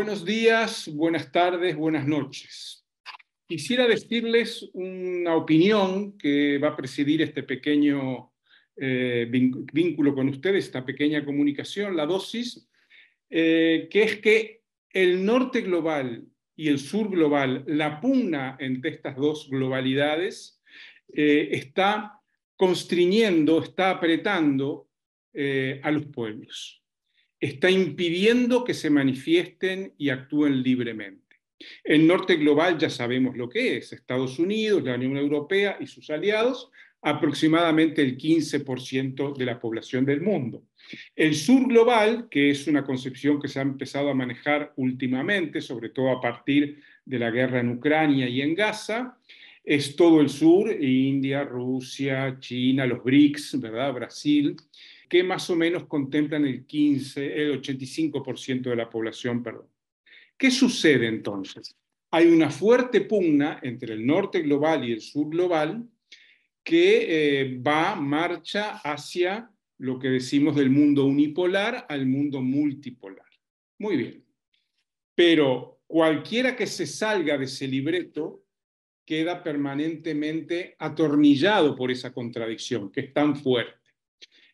Buenos días, buenas tardes, buenas noches. Quisiera decirles una opinión que va a presidir este pequeño eh, vínculo con ustedes, esta pequeña comunicación, la dosis, eh, que es que el norte global y el sur global, la pugna entre estas dos globalidades, eh, está constriñendo, está apretando a los pueblos está impidiendo que se manifiesten y actúen libremente. El norte global ya sabemos lo que es, Estados Unidos, la Unión Europea y sus aliados, aproximadamente el 15% de la población del mundo. El sur global, que es una concepción que se ha empezado a manejar últimamente, sobre todo a partir de la guerra en Ucrania y en Gaza, es todo el sur, India, Rusia, China, los BRICS, ¿verdad? Brasil, que más o menos contemplan el 15, el 85% de la población, perdón. ¿Qué sucede entonces? Hay una fuerte pugna entre el norte global y el sur global que eh, va, marcha hacia lo que decimos del mundo unipolar al mundo multipolar. Muy bien. Pero cualquiera que se salga de ese libreto queda permanentemente atornillado por esa contradicción que es tan fuerte.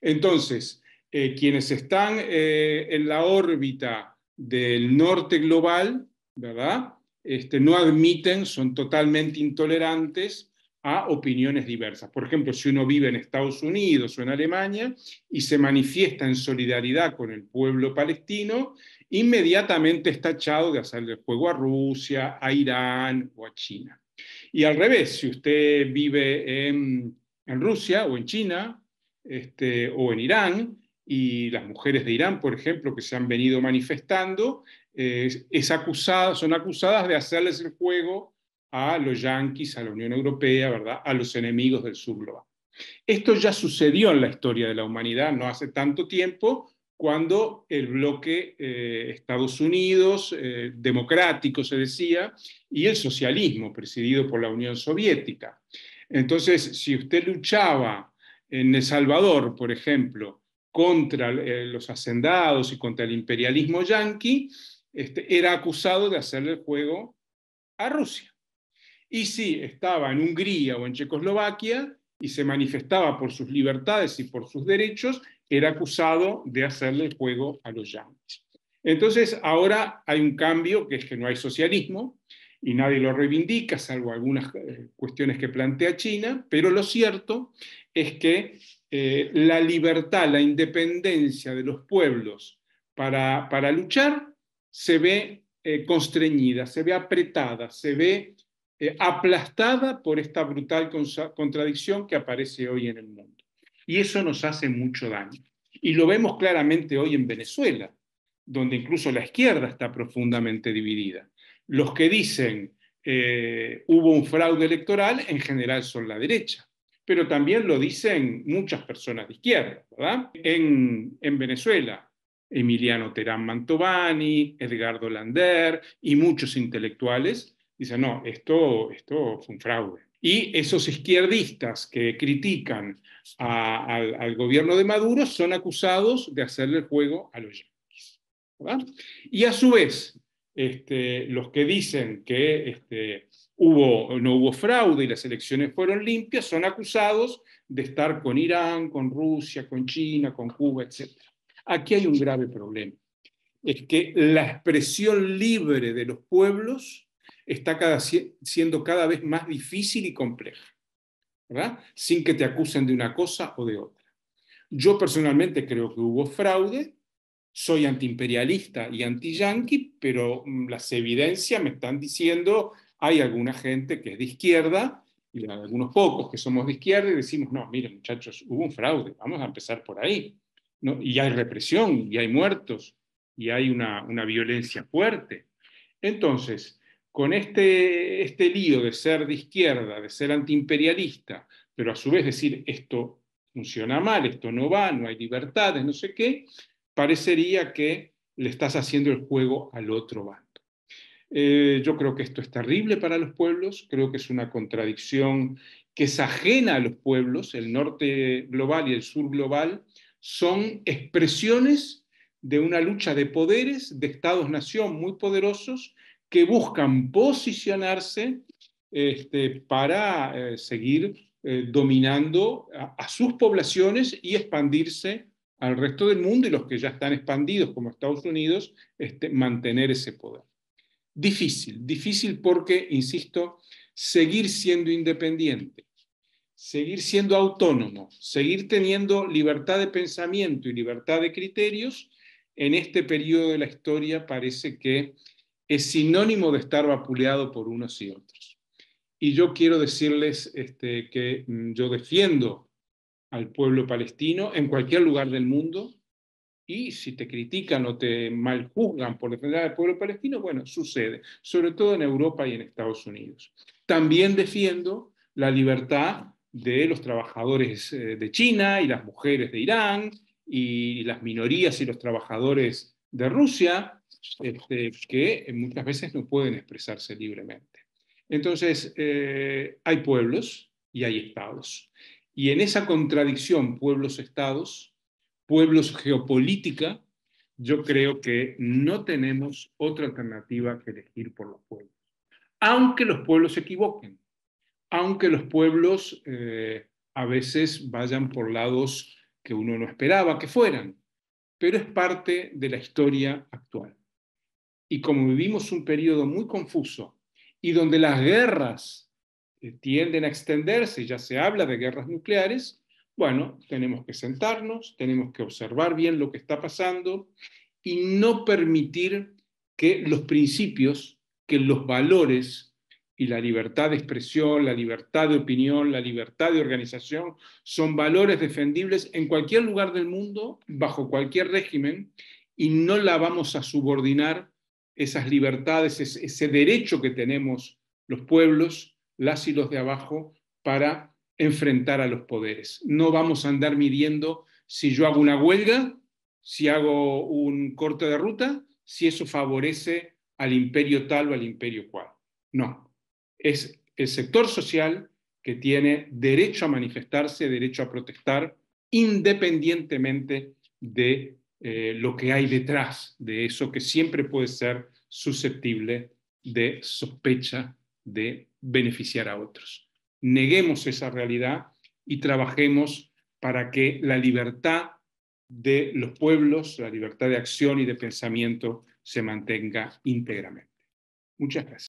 Entonces, eh, quienes están eh, en la órbita del norte global, ¿verdad? Este, no admiten, son totalmente intolerantes a opiniones diversas. Por ejemplo, si uno vive en Estados Unidos o en Alemania y se manifiesta en solidaridad con el pueblo palestino, inmediatamente está echado de hacerle juego a Rusia, a Irán o a China. Y al revés, si usted vive en Rusia o en China este, o en Irán, y las mujeres de Irán, por ejemplo, que se han venido manifestando, eh, es son acusadas de hacerles el juego a los yanquis, a la Unión Europea, ¿verdad? a los enemigos del sur global. Esto ya sucedió en la historia de la humanidad, no hace tanto tiempo, cuando el bloque eh, Estados Unidos, eh, democrático se decía, y el socialismo presidido por la Unión Soviética. Entonces, si usted luchaba en El Salvador, por ejemplo, contra eh, los hacendados y contra el imperialismo yanqui, este, era acusado de hacerle juego a Rusia. Y si estaba en Hungría o en Checoslovaquia y se manifestaba por sus libertades y por sus derechos, era acusado de hacerle juego a los yanquis. Entonces, ahora hay un cambio, que es que no hay socialismo, y nadie lo reivindica, salvo algunas eh, cuestiones que plantea China, pero lo cierto es que eh, la libertad, la independencia de los pueblos para, luchar se ve eh, constreñida, se ve apretada, se ve aplastada por esta brutal contradicción que aparece hoy en el mundo. Y eso nos hace mucho daño. Y lo vemos claramente hoy en Venezuela, donde incluso la izquierda está profundamente dividida los que dicen eh, hubo un fraude electoral en general son la derecha, pero también lo dicen muchas personas de izquierda, En, Venezuela, Emiliano Terán Mantovani, Edgardo Lander y muchos intelectuales dicen, no, esto, esto fue un fraude. Y esos izquierdistas que critican al, gobierno de Maduro son acusados de hacerle el juego a los yanquis. Y a su vez, este, los que dicen que este, hubo, no hubo fraude y las elecciones fueron limpias son acusados de estar con Irán, con Rusia, con China, con Cuba, etc. Aquí hay un grave problema. Es que la expresión libre de los pueblos está siendo cada vez más difícil y compleja, Sin que te acusen de una cosa o de otra. Yo personalmente creo que hubo fraude, soy antiimperialista y anti-yanqui, pero mm, las evidencias me están diciendo, hay alguna gente que es de izquierda, y algunos pocos que somos de izquierda, y decimos, no, miren muchachos, hubo un fraude, vamos a empezar por ahí. Y hay represión, y hay muertos, y hay una, violencia fuerte. Entonces, con este, este lío de ser de izquierda, de ser antiimperialista, pero a su vez decir, esto funciona mal, esto no va, no hay libertades, no sé qué, parecería que le estás haciendo el juego al otro bando. Eh, yo creo que esto es terrible para los pueblos, creo que es una contradicción que es ajena a los pueblos, el norte global y el sur global, son expresiones de una lucha de poderes, de estados-nación muy poderosos que buscan posicionarse este, para eh, seguir eh, dominando a sus poblaciones y expandirse al resto del mundo y los que ya están expandidos como Estados Unidos, este, mantener ese poder. Difícil, difícil porque, insisto, seguir siendo independiente, seguir siendo autónomo, seguir teniendo libertad de pensamiento y libertad de criterios, en este periodo de la historia parece que es sinónimo de estar vapuleado por unos y otros. Y yo quiero decirles este, que mm, yo defiendo al pueblo palestino en cualquier lugar del mundo. Y si te critican o te maljuzgan por defender al pueblo palestino, bueno, sucede, sobre todo en Europa y en Estados Unidos. También defiendo la libertad de los trabajadores eh, de China y las mujeres de Irán y las minorías y los trabajadores de Rusia, este, que muchas veces no pueden expresarse libremente. Entonces, eh, hay pueblos y hay estados. Y en esa contradicción pueblos-estados, pueblos geopolítica, yo creo que no tenemos otra alternativa que elegir por los pueblos. Aunque los pueblos se equivoquen, aunque los pueblos eh, a veces vayan por lados que uno no esperaba que fueran, pero es parte de la historia actual. Y como vivimos un periodo muy confuso y donde las guerras eh, tienden a extenderse, ya se habla de guerras nucleares, bueno, tenemos que sentarnos, tenemos que observar bien lo que está pasando y no permitir que los principios, que los valores y la libertad de expresión, la libertad de opinión, la libertad de organización, son valores defendibles en cualquier lugar del mundo, bajo cualquier régimen, y no la vamos a subordinar esas libertades, ese, ese derecho que tenemos los pueblos las y los de abajo para enfrentar a los poderes. No vamos a andar midiendo si yo hago una huelga, si hago un corte de ruta, si eso favorece al imperio tal o al imperio cual. No, es el sector social que tiene derecho a manifestarse, derecho a protestar, independientemente de eh, lo que hay detrás de eso, que siempre puede ser susceptible de sospecha de beneficiar a otros. Neguemos esa realidad y trabajemos para que la libertad de los pueblos, la libertad de acción y de pensamiento se mantenga íntegramente. Muchas gracias.